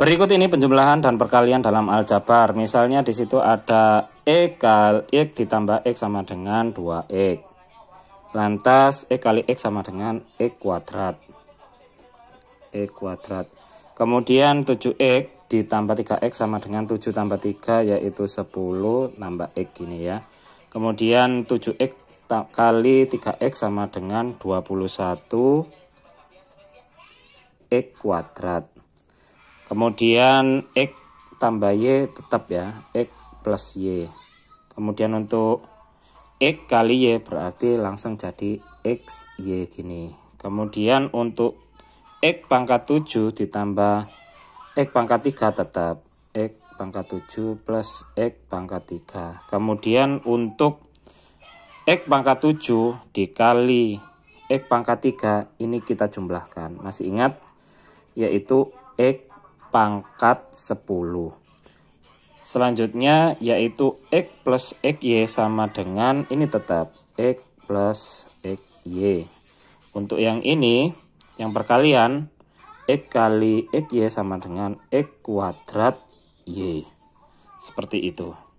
Berikut ini penjumlahan dan perkalian dalam aljabar. Misalnya di situ ada e kali x ditambah x sama dengan 2x. Lantas e kali x sama dengan e kuadrat. E kuadrat. Kemudian 7x ditambah 3x sama dengan 7 tambah 3 yaitu 10 tambah x gini ya. Kemudian 7x kali 3x sama dengan 21 x kuadrat kemudian X tambah Y tetap ya X plus Y kemudian untuk X kali Y berarti langsung jadi X Y gini kemudian untuk X pangkat 7 ditambah X pangkat 3 tetap X pangkat 7 plus X pangkat 3 kemudian untuk X pangkat 7 dikali X pangkat 3 ini kita jumlahkan masih ingat yaitu X pangkat 10. Selanjutnya yaitu X plus XY sama dengan ini tetap X plus XY. Untuk yang ini, yang perkalian, X kali XY sama dengan X kuadrat Y. Seperti itu.